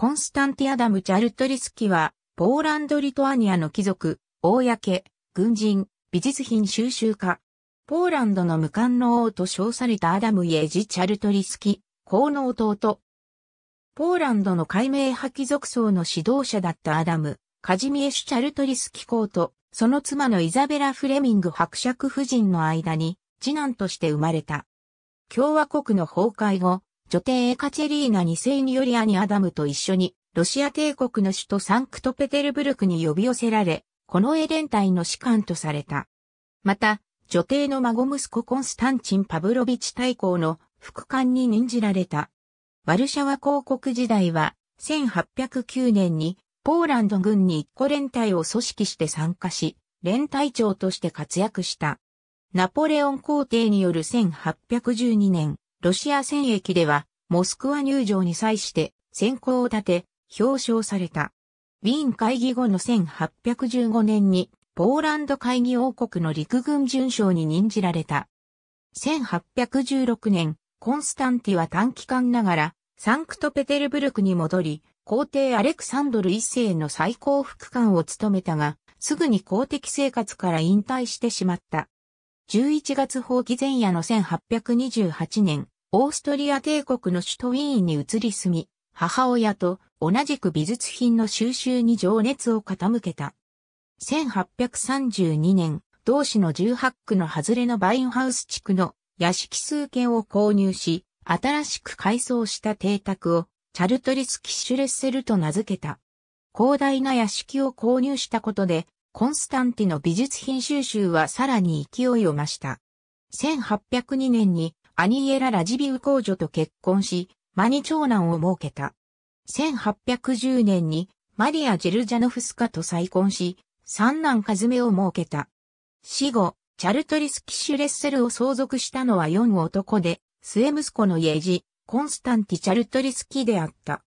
コンスタンティアダム・チャルトリスキは、ポーランド・リトアニアの貴族、公、軍人、美術品収集家。ポーランドの無冠の王と称されたアダム・イエジ・チャルトリスキ、公の弟。ポーランドの解明派貴族層の指導者だったアダム、カジミエシュ・チャルトリスキ公と、その妻のイザベラ・フレミング伯爵夫人の間に、次男として生まれた。共和国の崩壊後、女帝エカチェリーナ2世により兄アダムと一緒に、ロシア帝国の首都サンクトペテルブルクに呼び寄せられ、このエレン隊の士官とされた。また、女帝の孫息子コンスタンチン・パブロビチ大公の副官に任じられた。ワルシャワ公国時代は、1809年にポーランド軍に一個連隊を組織して参加し、連隊長として活躍した。ナポレオン皇帝による1812年、ロシア戦役では、モスクワ入場に際して先行を立て、表彰された。ウィーン会議後の1815年に、ポーランド会議王国の陸軍巡将に任じられた。1816年、コンスタンティは短期間ながら、サンクトペテルブルクに戻り、皇帝アレクサンドル一世の最高副官を務めたが、すぐに公的生活から引退してしまった。11月放棄前夜の1828年、オーストリア帝国の首都ウィーンに移り住み、母親と同じく美術品の収集に情熱を傾けた。1832年、同市の18区の外れのバインハウス地区の屋敷数軒を購入し、新しく改装した邸宅をチャルトリス・キッシュレッセルと名付けた。広大な屋敷を購入したことで、コンスタンティの美術品収集はさらに勢いを増した。1802年にアニエラ・ラジビウ公女と結婚し、マニ長男を設けた。1810年にマリア・ジェルジャノフスカと再婚し、三男カズメを設けた。死後、チャルトリス・キシュレッセルを相続したのは4男で、末息子の家路、コンスタンティ・チャルトリスキであった。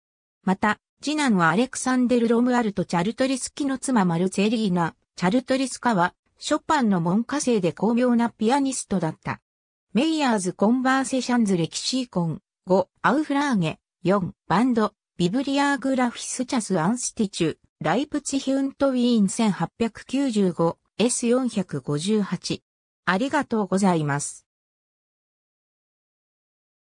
また、次男はアレクサンデル・ロムアルト・チャルトリスキの妻マルツェリーナ・チャルトリスカは、ショパンの門下生で巧妙なピアニストだった。メイヤーズ・コンバーセシャンズ・レキシーコン、5、アウフラーゲ、4、バンド、ビブリアーグラフィスチャス・アンスティチュ、ライプツヒュント・ウィーン 1895S458。ありがとうございます。